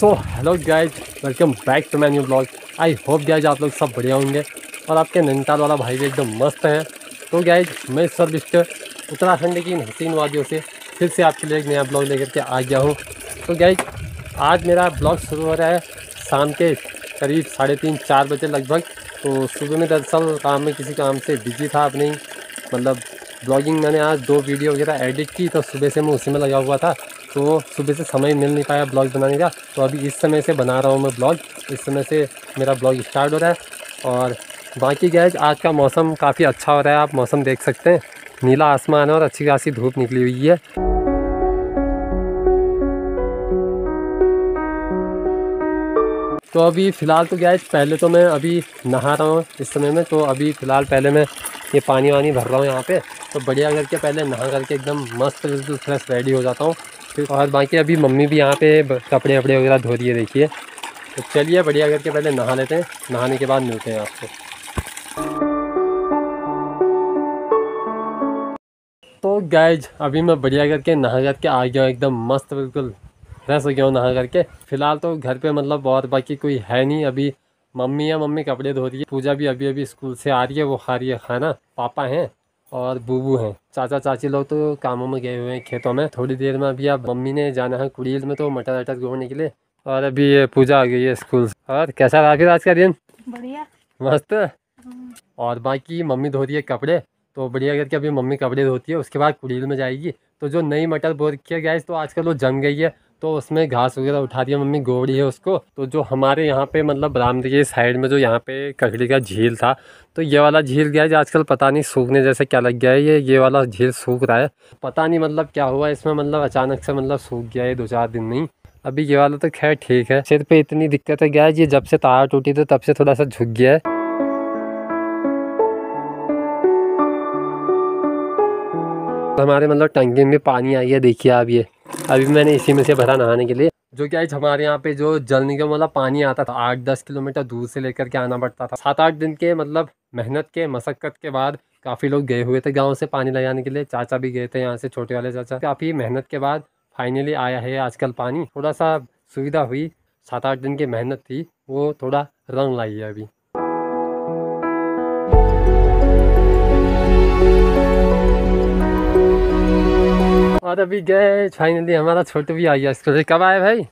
So hello guys welcome back to my new blog I hope guys आप लोग सब बढ़िया होंगे और आपके नैनीताल वाला भाई भी एकदम मस्त हैं तो गाइज मैं सर्विस्ट उत्तराखंड की इन हसीन वादियों से फिर से आपके लिए एक नया ब्लॉग लेकर के आ गया हूँ तो गाइज आज मेरा ब्लॉग शुरू हो रहा है शाम के करीब साढ़े तीन चार बजे लगभग तो सुबह में दरअसल काम में किसी काम से बिजी था अपने मतलब ब्लॉगिंग मैंने आज दो वीडियो वगैरह एडिट की तो सुबह से मैं उसी में लगा हुआ था तो सुबह से समय मिल नहीं पाया ब्लॉग बनाने का तो अभी इस समय से बना रहा हूँ मैं ब्लॉग इस समय से मेरा ब्लॉग स्टार्ट हो रहा है और बाकी गैज आज का मौसम काफ़ी अच्छा हो रहा है आप मौसम देख सकते हैं नीला आसमान है और अच्छी खासी धूप निकली हुई है तो अभी फ़िलहाल तो गैज पहले तो मैं अभी नहा रहा हूँ इस समय में तो अभी फ़िलहाल पहले मैं ये पानी वानी भर रहा हूँ यहाँ पे तो बढ़िया करके पहले नहा करके एकदम मस्त बिल्कुल फ्रेश रेडी हो जाता हूँ फिर और बाकी अभी मम्मी भी यहाँ पे कपड़े वपड़े वगैरह धो दिए देखिए तो चलिए बढ़िया करके पहले नहा लेते हैं नहाने के बाद मिलते हैं आपको तो गाइज अभी मैं बढ़िया करके नहा करके आ गया एकदम मस्त बिल्कुल रह सक गया हूँ नहा करके फ़िलहाल तो घर पे मतलब और बाकी कोई है नहीं अभी मम्मी या मम्मी कपड़े धो रही है पूजा भी अभी अभी स्कूल से आ रही है वो खा रही है खाना पापा हैं और बूबू हैं चाचा चाची लोग तो कामों में गए हुए हैं खेतों में थोड़ी देर में अभी आप मम्मी ने जाना है कुड़ील में तो मटर वटर घूमने के लिए और अभी ये पूजा आ गई है स्कूल और कैसा रहा फिर आज का दिन बढ़िया मस्त हम्म। और बाकी मम्मी धो रही है कपड़े तो बढ़िया करके अभी मम्मी कपड़े धोती है उसके बाद कुड़ील में जाएगी तो जो नई मटर बोर किया है तो आजकल वो जम गई है तो उसमें घास वगैरह उठा दिया मम्मी गोबड़ी है उसको तो जो हमारे यहाँ पे मतलब रामदी के साइड में जो यहाँ पे ककड़ी का झील था तो ये वाला झील गया जो आजकल पता नहीं सूखने जैसे क्या लग गया है ये ये वाला झील सूख रहा है पता नहीं मतलब क्या हुआ इसमें मतलब अचानक से मतलब सूख गया है दो चार दिन नहीं अभी ये वाला तो खैर ठीक है सिर पर इतनी दिक्कत है गया ये जब से तार टूटी तो तब से थोड़ा सा झुक गया है हमारे मतलब टंकी में पानी आई है देखिए आप ये अभी मैंने इसी में से भरा नहाने के लिए जो कि आज हमारे यहाँ पे जो जल निगम वाला पानी आता था आठ दस किलोमीटर दूर से लेकर के आना पड़ता था सात आठ दिन के मतलब मेहनत के मशक्क़त के बाद काफ़ी लोग गए हुए थे गाँव से पानी लगाने के लिए चाचा भी गए थे यहाँ से छोटे वाले चाचा काफ़ी मेहनत के बाद फाइनली आया है आजकल पानी थोड़ा सा सुविधा हुई सात आठ दिन की मेहनत थी वो थोड़ा रंग लाई है अभी और अभी गए फाइनली हमारा छोटू भी आ गया स्कूल कब आए भाई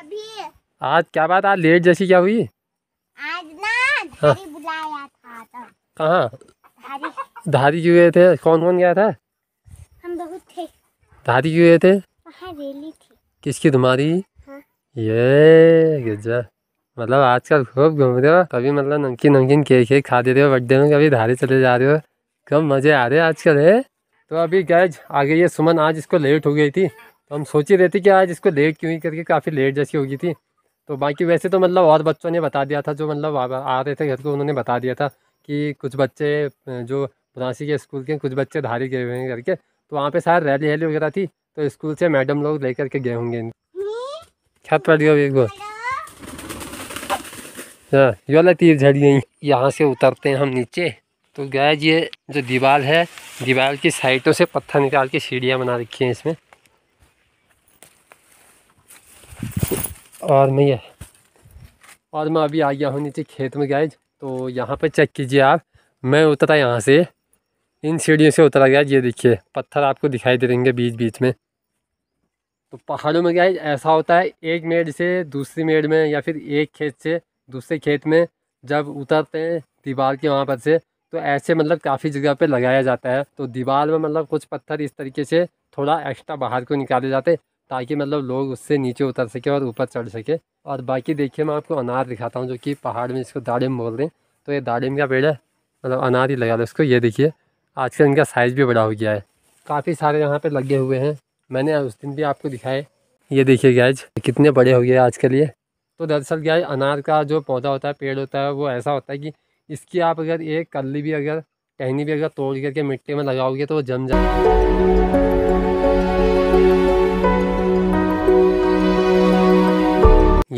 अभी आज क्या बात आज लेट जैसी क्या हुई आज ना हाँ। बुलाया था तो। कहाँ धारी गए थे कौन कौन गया था हम बहुत थे धारी गए थे रैली थी किसकी तुम्हारी हाँ। ये गजा मतलब आजकल खूब घूम रहे हो कभी मतलब नमकीन नमकीन केक केक खा दे रहे हो बर्थडे में कभी धारे चले जा रहे हो कब मजे आ रहे हैं आजकल है तो अभी गैज गई है सुमन आज इसको लेट हो गई थी तो हम सोच ही रहे थे कि आज इसको लेट क्यों ही करके काफ़ी लेट जैसी हो गई थी तो बाकी वैसे तो मतलब और बच्चों ने बता दिया था जो मतलब आ रहे थे घर को उन्होंने बता दिया था कि कुछ बच्चे जो बनासी के स्कूल के कुछ बच्चे धारी गए हुए हैं करके तो वहाँ पे शायद रैली वैली वगैरह थी तो स्कूल से मैडम लोग लेकर के गए होंगे छत पर गए एक हाँ ये वाला तीर झड़ी गई यहाँ से उतरते हैं हम नीचे तो गैज ये जो दीवार है दीवार की साइडों से पत्थर निकाल के सीढ़ियाँ बना रखी हैं इसमें और मैं ये और मैं अभी आ गया हूँ नीचे खेत में गैज तो यहाँ पर चेक कीजिए आप मैं उतरा यहाँ से इन सीढ़ियों से उतरा गया ये देखिए पत्थर आपको दिखाई दे देंगे बीच बीच में तो पहाड़ों में गैज ऐसा होता है एक मेड से दूसरी मेड में या फिर एक खेत से दूसरे खेत में जब उतरते हैं दीवार के वहाँ पर से तो ऐसे मतलब काफ़ी जगह पे लगाया जाता है तो दीवार में मतलब कुछ पत्थर इस तरीके से थोड़ा एक्स्ट्रा बाहर को निकाले जाते ताकि मतलब लोग उससे नीचे उतर सके और ऊपर चढ़ सके और बाकी देखिए मैं आपको अनार दिखाता हूँ जो कि पहाड़ में इसको दाड़िम बोल रहे हैं तो ये दाड़िम का पेड़ है मतलब अनार ही लगा दो उसको ये देखिए आजकल इनका साइज़ भी बड़ा हो गया है काफ़ी सारे यहाँ पर लगे हुए हैं मैंने उस दिन भी आपको दिखाए ये देखिए गैज कितने बड़े हो गए आजकल ये तो दरअसल गया अनार का जो पौधा होता है पेड़ होता है वो ऐसा होता है कि इसकी आप अगर एक कल्ली भी अगर टहनी भी अगर तोड़ करके मिट्टी में लगाओगे तो वो जम जाए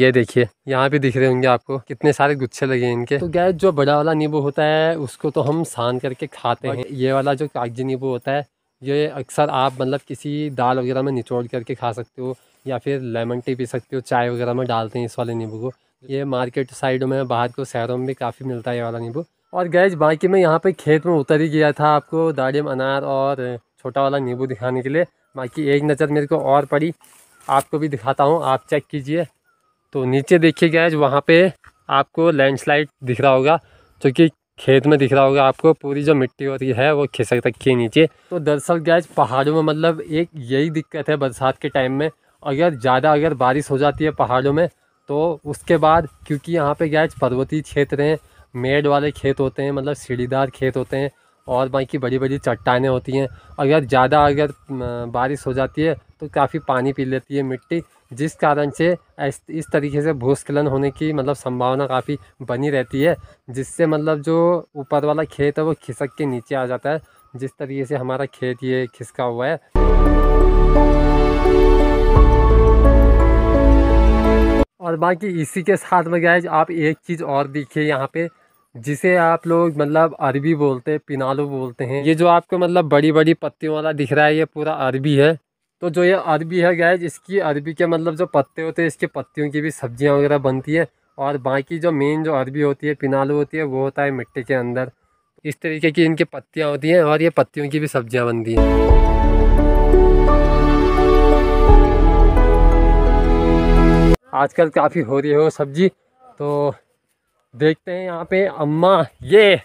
ये देखिए यहाँ पे दिख रहे होंगे आपको कितने सारे गुच्छे लगे हैं इनके तो गैस जो बड़ा वाला नींबू होता है उसको तो हम सान करके खाते हैं ये वाला जो कागजी नींबू होता है ये अक्सर आप मतलब किसी दाल वगैरह में निचोड़ करके खा सकते हो या फिर लेमन टी पी सकते हो चाय वगैरह में डालते हैं इस वाले नींबू को ये मार्केट साइड में बाहर को शहरों में भी काफ़ी मिलता है ये वाला नींबू और गैज बाकी मैं यहाँ पे खेत में उतर ही गया था आपको दाड़िम अनार और छोटा वाला नींबू दिखाने के लिए बाकी एक नज़र मेरे को और पड़ी आपको भी दिखाता हूँ आप चेक कीजिए तो नीचे देखिए गैज वहाँ पे आपको लैंडस्लाइड दिख रहा होगा क्योंकि खेत में दिख रहा होगा आपको पूरी जो मिट्टी होती है वो खिसक रखी है नीचे तो दरअसल गैज पहाड़ों में मतलब एक यही दिक्कत है बरसात के टाइम में अगर ज़्यादा अगर बारिश हो जाती है पहाड़ों में तो उसके बाद क्योंकि यहाँ पे गैज पर्वतीय क्षेत्र हैं मेड वाले खेत होते हैं मतलब सीढ़ीदार खेत होते हैं और बाकी बड़ी बड़ी चट्टाने होती हैं अगर ज़्यादा अगर बारिश हो जाती है तो काफ़ी पानी पी लेती है मिट्टी जिस कारण से इस तरीके से भूस्खलन होने की मतलब संभावना काफ़ी बनी रहती है जिससे मतलब जो ऊपर वाला खेत है वो खिसक के नीचे आ जाता है जिस तरीके से हमारा खेत ये खिसका हुआ है और बाकी इसी के साथ में गैज आप एक चीज़ और देखिए यहाँ पे जिसे आप लोग मतलब अरबी बोलते हैं पिनालो बोलते हैं ये जो आपको मतलब बड़ी बड़ी पत्तियों वाला दिख रहा है ये पूरा अरबी है तो जो ये अरबी है गैज इसकी अरबी के मतलब जो पत्ते होते हैं इसके पत्तियों की भी सब्जियाँ वगैरह बनती है और बाकी जो मेन जो अरबी होती है पिनालो होती है वो होता है मिट्टी के अंदर इस तरीके की इनकी पत्तियाँ होती हैं और ये पत्तियों की भी सब्जियाँ बनती हैं आजकल काफ़ी हो रही है वो सब्जी तो देखते हैं यहाँ पे अम्मा ये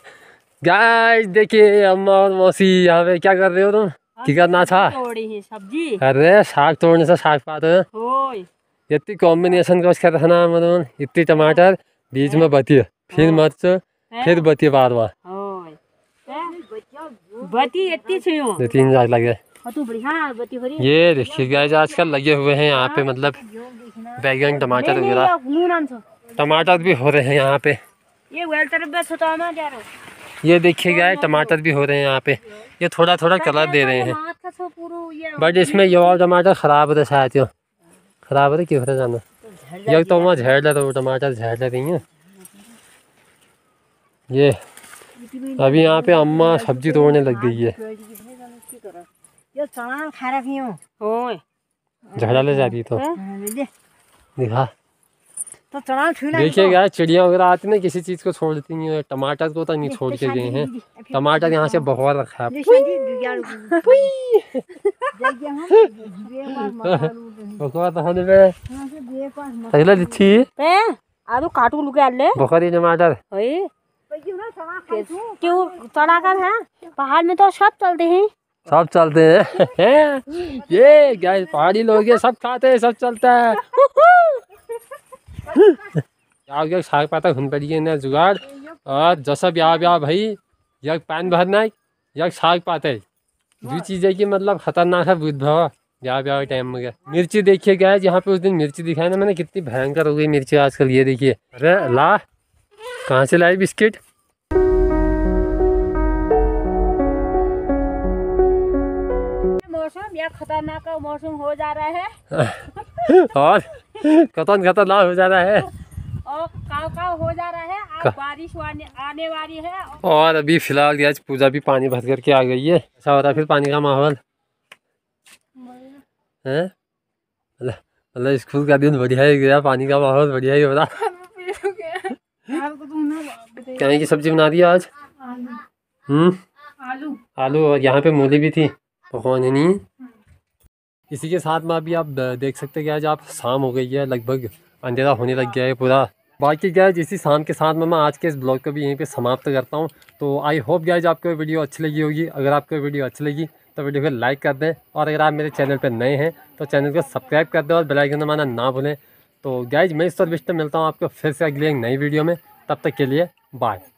गाय देखिए अम्मा और मौसी यहाँ पे क्या कर रहे हो तुम हाँ, की करना था सब्जी अरे साग तोड़ने से साग पाते इतनी कॉम्बिनेशन का उसका रहना मतलब इतनी टमाटर बीच में बती फिर मर्च फिर बती बार बार बती इतनी तीन लग लगे तो ये देखिए गाइस आजकल लगे हुए हैं यहाँ पे मतलब बैगन टमाटर वगैरह टमाटर भी हो रहे हैं यहाँ पे ये देखिए गाय टमाटर भी हो रहे हैं यहाँ पे ये थोड़ा थोड़ा कलर दे रहे हैं बट इसमें ये और टमाटर ख़राब होता शायद क्यों ख़राब होता क्यों होता जाना ये तो वहाँ झेड़ लेते वो टमाटर झेड़ लेते हैं ये अभी यहाँ पे अम्मा सब्जी तोड़ने लग गई है यो चलान जाती तो हाँ, हाँ, दिखा तो छुला देखिए यार चिड़िया वगैरह आती ना किसी चीज को छोड़ देती है टमाटर को तो नहीं छोड़ के गए हैं टमाटर यहाँ से हाँ। बहुत रखा है दिच्छी तो पे तो काटू लुके आले बकरी टमाटर तो क्यों चढ़ाकर है पहाड़ में तो सब चलते हैं सब चलते हैं ये क्या पहाड़ी लोग सब खाते हैं सब चलता है क्या गया साग पाता घूम पड़िए ना जुगाड़ और जैसा ब्याह ब्याह भाई यक पान भरना है यक साग पाते जो चीज है कि मतलब खतरनाक है बुद्ध भाव ब्याह ब्याह के टाइम में मिर्ची देखिए गए यहाँ पे उस दिन मिर्ची दिखाई ना मैंने कितनी भयंकर हो गई मिर्ची आजकल ये देखिए अरे ला कहाँ से लाई बिस्किट मौसम या खतरनाक का मौसम हो जा रहा है और खतन खतरनाक हो जा रहा है और काव काव हो जा रहा है आज बारिश आने वाली है और, अभी फिलहाल आज पूजा भी पानी भर करके आ गई है अच्छा हो रहा फिर पानी का माहौल मतलब स्कूल का दिन बढ़िया ही गया पानी का माहौल बढ़िया ही हो रहा क्या की सब्जी बना दी आज हम्म आलू आलू और यहाँ पे मूली भी थी पकवान है नहीं इसी के साथ में अभी आप देख सकते हैं कि आज आप शाम हो गई है लगभग अंधेरा होने लग गया है पूरा बाकी गैज इसी शाम के साथ में मैं आज के इस ब्लॉग को भी यहीं पे समाप्त करता हूँ तो आई होप गैज आपको वीडियो अच्छी लगी होगी अगर आपको वीडियो अच्छी लगी तो वीडियो को लाइक कर दें और अगर आप मेरे चैनल पर नए हैं तो चैनल को सब्सक्राइब कर दें और बेलाइकन दबाना ना भूलें तो गैज मैं इस तरह मिलता हूँ आपको फिर से अगले एक नई वीडियो में तब तक के लिए बाय